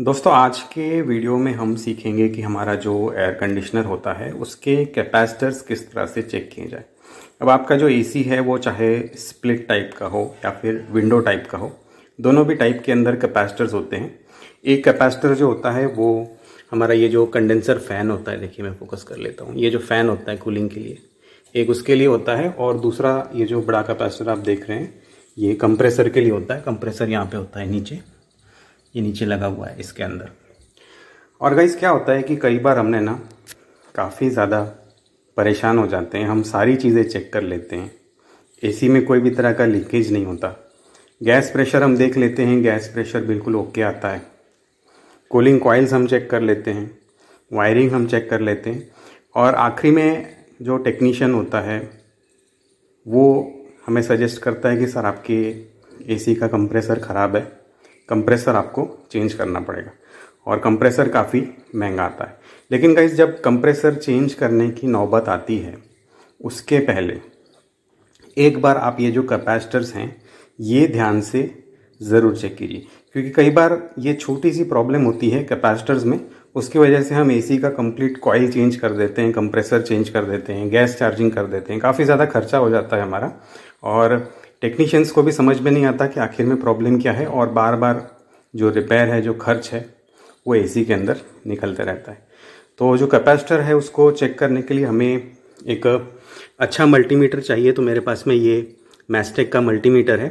दोस्तों आज के वीडियो में हम सीखेंगे कि हमारा जो एयर कंडीशनर होता है उसके कैपेसिटर्स किस तरह से चेक किए जाए अब आपका जो एसी है वो चाहे स्प्लिट टाइप का हो या फिर विंडो टाइप का हो दोनों भी टाइप के अंदर कैपेसिटर्स होते हैं एक कैपेसिटर जो होता है वो हमारा ये जो कंडेंसर फ़ैन होता है देखिए मैं फोकस कर लेता हूँ ये जो फ़ैन होता है कूलिंग के लिए एक उसके लिए होता है और दूसरा ये जो बड़ा कैपेसिटर आप देख रहे हैं ये कंप्रेसर के लिए होता है कंप्रेसर यहाँ पे होता है नीचे ये नीचे लगा हुआ है इसके अंदर और गाइज क्या होता है कि कई बार हमने ना काफ़ी ज़्यादा परेशान हो जाते हैं हम सारी चीज़ें चेक कर लेते हैं एसी में कोई भी तरह का लीकेज नहीं होता गैस प्रेशर हम देख लेते हैं गैस प्रेशर बिल्कुल ओके आता है कूलिंग कॉइल्स हम चेक कर लेते हैं वायरिंग हम चेक कर लेते हैं और आखिरी में जो टेक्नीशियन होता है वो हमें सजेस्ट करता है कि सर आपके एसी का कंप्रेसर ख़राब है कंप्रेसर आपको चेंज करना पड़ेगा और कंप्रेसर काफ़ी महंगा आता है लेकिन गाइज जब कंप्रेसर चेंज करने की नौबत आती है उसके पहले एक बार आप ये जो कैपेसिटर्स हैं ये ध्यान से ज़रूर चेक कीजिए क्योंकि कई बार ये छोटी सी प्रॉब्लम होती है कैपेसिटर्स में उसकी वजह से हम एसी का कंप्लीट कॉयल चेंज कर देते हैं कंप्रेसर चेंज कर देते हैं गैस चार्जिंग कर देते हैं काफ़ी ज़्यादा खर्चा हो जाता है हमारा और टेक्नीशियंस को भी समझ में नहीं आता कि आखिर में प्रॉब्लम क्या है और बार बार जो रिपेयर है जो खर्च है वो ए के अंदर निकलते रहता है तो जो कैपेसिटर है उसको चेक करने के लिए हमें एक अच्छा मल्टीमीटर चाहिए तो मेरे पास में ये मैस्टेक का मल्टीमीटर है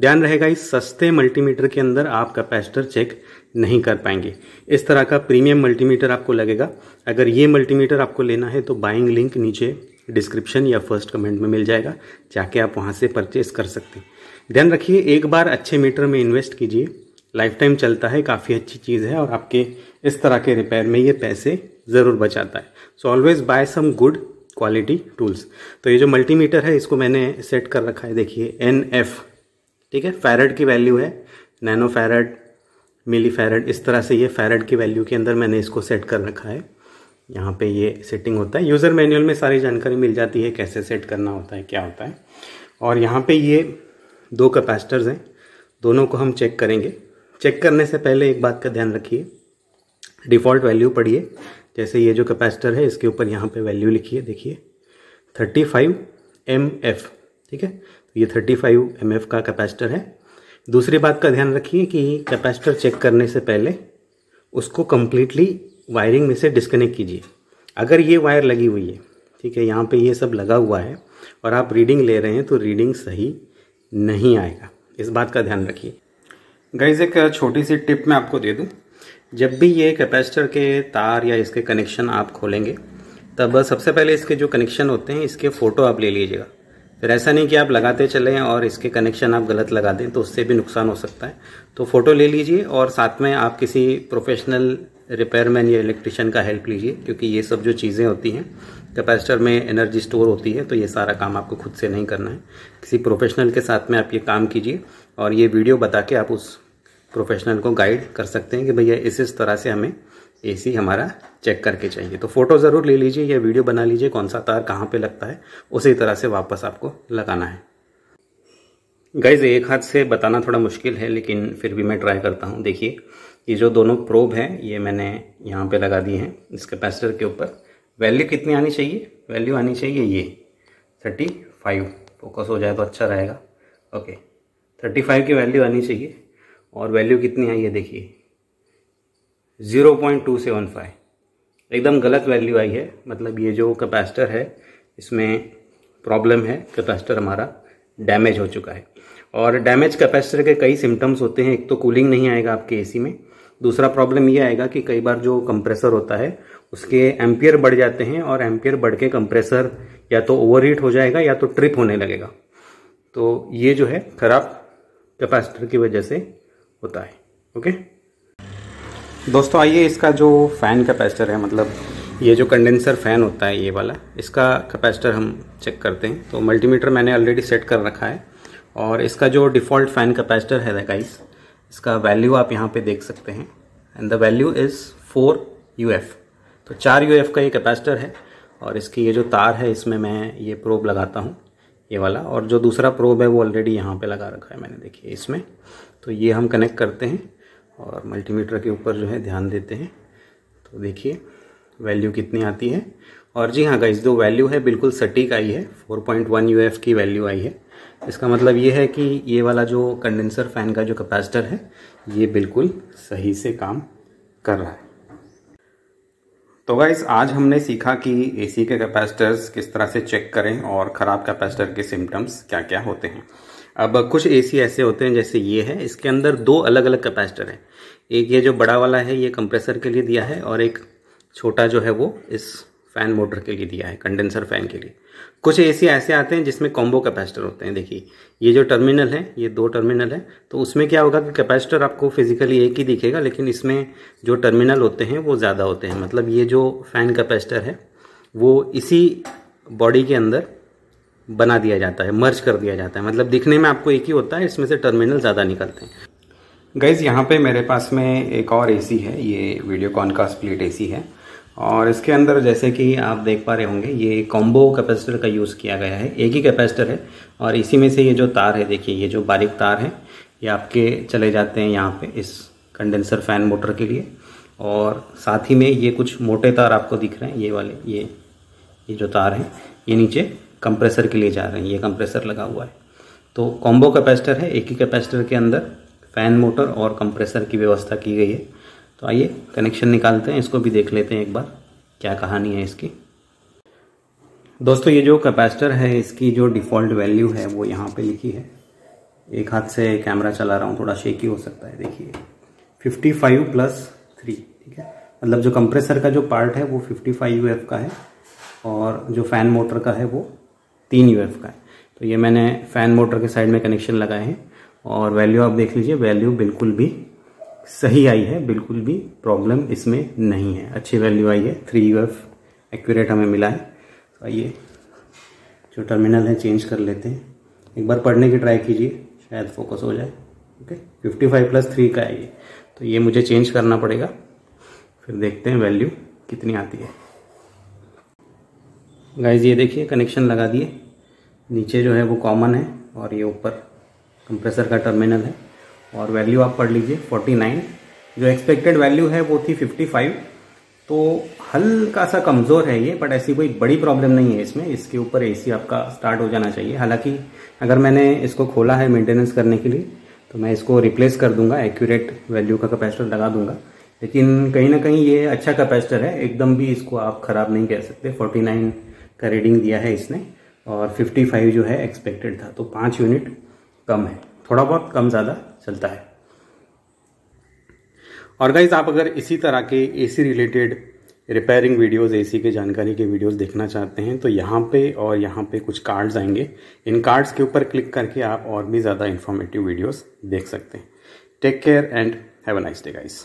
ध्यान रहेगा इस सस्ते मल्टीमीटर के अंदर आप कैपेसिटर चेक नहीं कर पाएंगे इस तरह का प्रीमियम मल्टीमीटर आपको लगेगा अगर ये मल्टीमीटर आपको लेना है तो बाइंग लिंक नीचे डिस्क्रिप्शन या फर्स्ट कमेंट में मिल जाएगा जाके आप वहाँ से परचेस कर सकते हैं ध्यान रखिए एक बार अच्छे मीटर में इन्वेस्ट कीजिए लाइफ टाइम चलता है काफ़ी अच्छी चीज़ है और आपके इस तरह के रिपेयर में ये पैसे ज़रूर बचाता है so always buy some good quality tools तो ये जो मल्टीमीटर है इसको मैंने सेट कर रखा है देखिए एन एफ ठीक है फैरड की वैल्यू है नैनो फैरड मिली फैरड इस तरह से ये फैरड की वैल्यू के अंदर मैंने इसको सेट कर रखा है यहाँ पे ये सेटिंग होता है यूज़र मैनुअल में सारी जानकारी मिल जाती है कैसे सेट करना होता है क्या होता है और यहाँ पे ये दो कैपेसिटर्स हैं दोनों को हम चेक करेंगे चेक करने से पहले एक बात का ध्यान रखिए डिफ़ॉल्ट वैल्यू पढ़िए जैसे ये जो कैपेसिटर है इसके ऊपर यहाँ पे वैल्यू लिखिए देखिए 35 फाइव ठीक है तो ये 35 फाइव का कैपेसिटर है दूसरी बात का ध्यान रखिए कि कैपेसिटर चेक करने से पहले उसको कम्प्लीटली वायरिंग में से डिस्कनेक्ट कीजिए अगर ये वायर लगी हुई है ठीक है यहाँ पे ये सब लगा हुआ है और आप रीडिंग ले रहे हैं तो रीडिंग सही नहीं आएगा इस बात का ध्यान रखिए गाइज एक छोटी सी टिप मैं आपको दे दूँ जब भी ये कैपेसिटर के तार या इसके कनेक्शन आप खोलेंगे तब सबसे पहले इसके जो कनेक्शन होते हैं इसके फ़ोटो आप ले लीजिएगा फिर ऐसा नहीं कि आप लगाते चलें और इसके कनेक्शन आप गलत लगा दें तो उससे भी नुकसान हो सकता है तो फ़ोटो ले लीजिए और साथ में आप किसी प्रोफेशनल रिपेयरमैन या इलेक्ट्रिशियन का हेल्प लीजिए क्योंकि ये सब जो चीज़ें होती हैं कैपेसिटर में एनर्जी स्टोर होती है तो ये सारा काम आपको खुद से नहीं करना है किसी प्रोफेशनल के साथ में आप ये काम कीजिए और ये वीडियो बता के आप उस प्रोफेशनल को गाइड कर सकते हैं कि भैया इस इस तरह से हमें एसी हमारा चेक करके चाहिए तो फ़ोटो ज़रूर ले लीजिए या वीडियो बना लीजिए कौन सा तार कहाँ पे लगता है उसी तरह से वापस आपको लगाना है गाइज एक हाथ से बताना थोड़ा मुश्किल है लेकिन फिर भी मैं ट्राई करता हूँ देखिए ये जो दोनों प्रोब हैं ये मैंने यहाँ पे लगा दिए हैं इस कैपेसिटर के ऊपर वैल्यू कितनी आनी चाहिए वैल्यू आनी चाहिए ये थर्टी फाइव फोकस हो जाए तो अच्छा रहेगा ओके थर्टी फाइव की वैल्यू आनी चाहिए और वैल्यू कितनी आई है देखिए zero point two seven five एकदम गलत वैल्यू आई है मतलब ये जो कैपेसिटर है इसमें प्रॉब्लम है कैपेसिटर हमारा डैमेज हो चुका है और डैमेज कैपेसिटर के कई सिम्टम्स होते हैं एक तो कूलिंग नहीं आएगा आपके एसी में दूसरा प्रॉब्लम ये आएगा कि कई बार जो कंप्रेसर होता है उसके एम्पियर बढ़ जाते हैं और एम्पियर बढ़ के कंप्रेसर या तो ओवर हो जाएगा या तो ट्रिप होने लगेगा तो ये जो है खराब कैपेसिटर की वजह से होता है ओके दोस्तों आइए इसका जो फ़ैन कैपेसिटर है मतलब ये जो कंडेंसर फ़ैन होता है ये वाला इसका कैपेसिटर हम चेक करते हैं तो मल्टीमीटर मैंने ऑलरेडी सेट कर रखा है और इसका जो डिफ़ॉल्ट फ़ैन कैपेसिटर है गाइस इसका वैल्यू आप यहाँ पे देख सकते हैं and the value is four U F तो चार यू एफ का ये कैपेसिटर है और इसकी ये जो तार है इसमें मैं ये प्रोब लगाता हूँ ये वाला और जो दूसरा प्रोब है वो ऑलरेडी यहाँ पे लगा रखा है मैंने देखिए इसमें तो ये हम कनेक्ट करते हैं और मल्टीमीटर के ऊपर जो है ध्यान देते हैं तो देखिए वैल्यू कितनी आती है और जी हाँ गाइस जो वैल्यू है बिल्कुल सटीक आई है 4.1 यूएफ की वैल्यू आई है इसका मतलब ये है कि ये वाला जो कंडेंसर फैन का जो कैपेसिटर है ये बिल्कुल सही से काम कर रहा है तो गाइस आज हमने सीखा कि एसी के कैपेसिटर्स किस तरह से चेक करें और ख़राब कैपेसिटर के सिम्टम्स क्या क्या होते हैं अब कुछ एसी ऐसे होते हैं जैसे ये है इसके अंदर दो अलग अलग कैपेसिटर हैं एक ये जो बड़ा वाला है ये कंप्रेसर के लिए दिया है और एक छोटा जो है वो इस फैन मोटर के लिए दिया है कंडेंसर फैन के लिए कुछ एसी ऐसे आते हैं जिसमें कॉम्बो कैपेसिटर होते हैं देखिए ये जो टर्मिनल है ये दो टर्मिनल है तो उसमें क्या होगा कि कैपेसिटर आपको फिजिकली एक ही दिखेगा लेकिन इसमें जो टर्मिनल होते हैं वो ज़्यादा होते हैं मतलब ये जो फैन कैपेसिटर है वो इसी बॉडी के अंदर बना दिया जाता है मर्ज कर दिया जाता है मतलब दिखने में आपको एक ही होता है इसमें से टर्मिनल ज़्यादा निकलते हैं गैज़ यहाँ पे मेरे पास में एक और एसी है ये वीडियो कॉन का स्प्लिट एसी है और इसके अंदर जैसे कि आप देख पा रहे होंगे ये कॉम्बो कैपेसिटर का यूज़ किया गया है एक ही कैपेसिटर है और इसी में से ये जो तार है देखिए ये जो बारीक तार है ये आपके चले जाते हैं यहाँ पे इस कंडेंसर फैन मोटर के लिए और साथ ही में ये कुछ मोटे तार आपको दिख रहे हैं ये वाले ये ये जो तार हैं ये नीचे कंप्रेसर के लिए जा रहे हैं ये कंप्रेसर लगा हुआ है तो कॉम्बो कैपेसिटर है एक ही कैपेसिटर के अंदर फैन मोटर और कंप्रेसर की व्यवस्था की गई है तो आइए कनेक्शन निकालते हैं इसको भी देख लेते हैं एक बार क्या कहानी है इसकी दोस्तों ये जो कैपेसिटर है इसकी जो डिफ़ॉल्ट वैल्यू है वो यहाँ पे लिखी है एक हाथ से कैमरा चला रहा हूँ थोड़ा शेकी हो सकता है देखिए 55 प्लस थ्री ठीक है मतलब जो कंप्रेसर का जो पार्ट है वो 55 फाइव का है और जो फ़ैन मोटर का है वो तीन यू का है तो ये मैंने फ़ैन मोटर के साइड में कनेक्शन लगाए हैं और वैल्यू आप देख लीजिए वैल्यू बिल्कुल भी सही आई है बिल्कुल भी प्रॉब्लम इसमें नहीं है अच्छी वैल्यू आई है थ्री एफ एक्यूरेट हमें मिला है तो आइए जो टर्मिनल है चेंज कर लेते हैं एक बार पढ़ने की ट्राई कीजिए शायद फोकस हो जाए okay fifty five plus three का है ये तो ये मुझे चेंज करना पड़ेगा फिर देखते हैं वैल्यू कितनी आती है गाइज ये देखिए कनेक्शन लगा दिए नीचे जो है वो कॉमन है और ये ऊपर कंप्रेसर का टर्मिनल है और वैल्यू आप पढ़ लीजिए 49 जो एक्सपेक्टेड वैल्यू है वो थी 55 तो हल्का सा कमज़ोर है ये बट ऐसी कोई बड़ी प्रॉब्लम नहीं है इसमें इसके ऊपर एसी आपका स्टार्ट हो जाना चाहिए हालांकि अगर मैंने इसको खोला है मेंटेनेंस करने के लिए तो मैं इसको रिप्लेस कर दूंगा एक्यूरेट वैल्यू का कैपेसिटर लगा दूंगा लेकिन कहीं ना कहीं ये अच्छा कैपेसिटर है एकदम भी इसको आप ख़राब नहीं कह सकते 49 का रीडिंग दिया है इसने और 55 जो है एक्सपेक्टेड था तो पाँच यूनिट कम है थोड़ा बहुत कम ज़्यादा चलता है और गाइज आप अगर इसी तरह के AC related repairing videos AC के जानकारी के वीडियोस देखना चाहते हैं तो यहाँ पे और यहाँ पे कुछ कार्ड्स आएंगे इन कार्ड्स के ऊपर क्लिक करके आप और भी ज़्यादा इन्फॉर्मेटिव वीडियोस देख सकते हैं take care and have a nice day guys